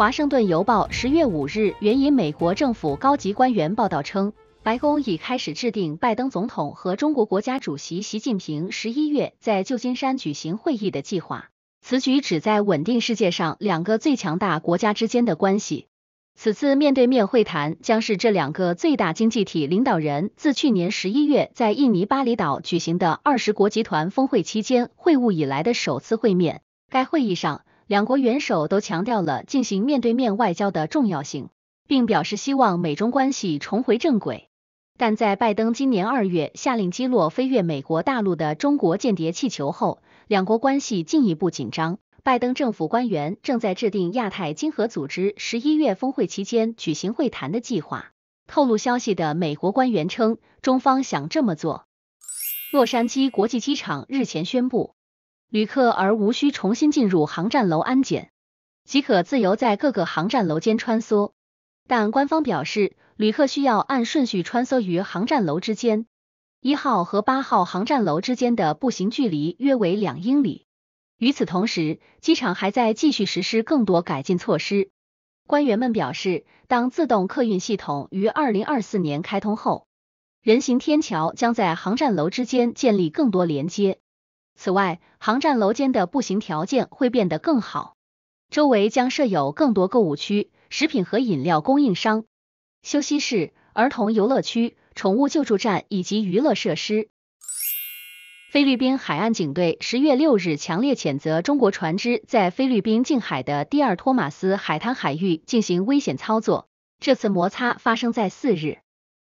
《华盛顿邮报》十月五日援引美国政府高级官员报道称，白宫已开始制定拜登总统和中国国家主席习近平十一月在旧金山举行会议的计划。此举旨在稳定世界上两个最强大国家之间的关系。此次面对面会谈将是这两个最大经济体领导人自去年十一月在印尼巴厘岛举行的二十国集团峰会期间会晤以来的首次会面。该会议上。两国元首都强调了进行面对面外交的重要性，并表示希望美中关系重回正轨。但在拜登今年二月下令击落飞越美国大陆的中国间谍气球后，两国关系进一步紧张。拜登政府官员正在制定亚太经合组织十一月峰会期间举行会谈的计划。透露消息的美国官员称，中方想这么做。洛杉矶国际机场日前宣布。旅客而无需重新进入航站楼安检，即可自由在各个航站楼间穿梭。但官方表示，旅客需要按顺序穿梭于航站楼之间。一号和八号航站楼之间的步行距离约为两英里。与此同时，机场还在继续实施更多改进措施。官员们表示，当自动客运系统于二零二四年开通后，人行天桥将在航站楼之间建立更多连接。此外，航站楼间的步行条件会变得更好。周围将设有更多购物区、食品和饮料供应商、休息室、儿童游乐区、宠物救助站以及娱乐设施。菲律宾海岸警队十月六日强烈谴责中国船只在菲律宾近海的第二托马斯海滩海域进行危险操作。这次摩擦发生在四日。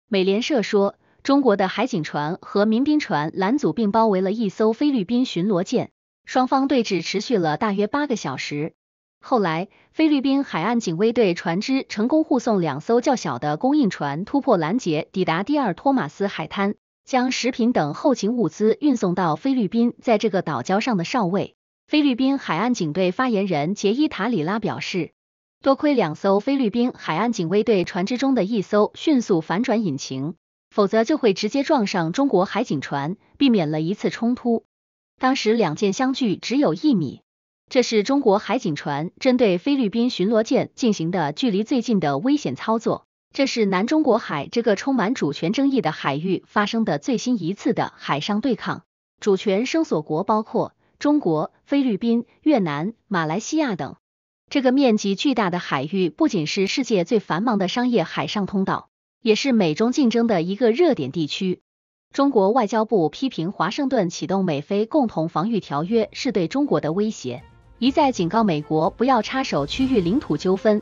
美联社说。中国的海警船和民兵船拦阻并包围了一艘菲律宾巡逻舰，双方对峙持续了大约八个小时。后来，菲律宾海岸警卫队船只成功护送两艘较小的供应船突破拦截，抵达第二托马斯海滩，将食品等后勤物资运送到菲律宾在这个岛礁上的哨位。菲律宾海岸警队发言人杰伊塔里拉表示，多亏两艘菲律宾海岸警卫队船只中的一艘迅速反转引擎。否则就会直接撞上中国海警船，避免了一次冲突。当时两舰相距只有一米，这是中国海警船针对菲律宾巡逻舰进行的距离最近的危险操作。这是南中国海这个充满主权争议的海域发生的最新一次的海上对抗。主权声索国包括中国、菲律宾、越南、马来西亚等。这个面积巨大的海域不仅是世界最繁忙的商业海上通道。也是美中竞争的一个热点地区。中国外交部批评华盛顿启动美菲共同防御条约是对中国的威胁，一再警告美国不要插手区域领土纠纷。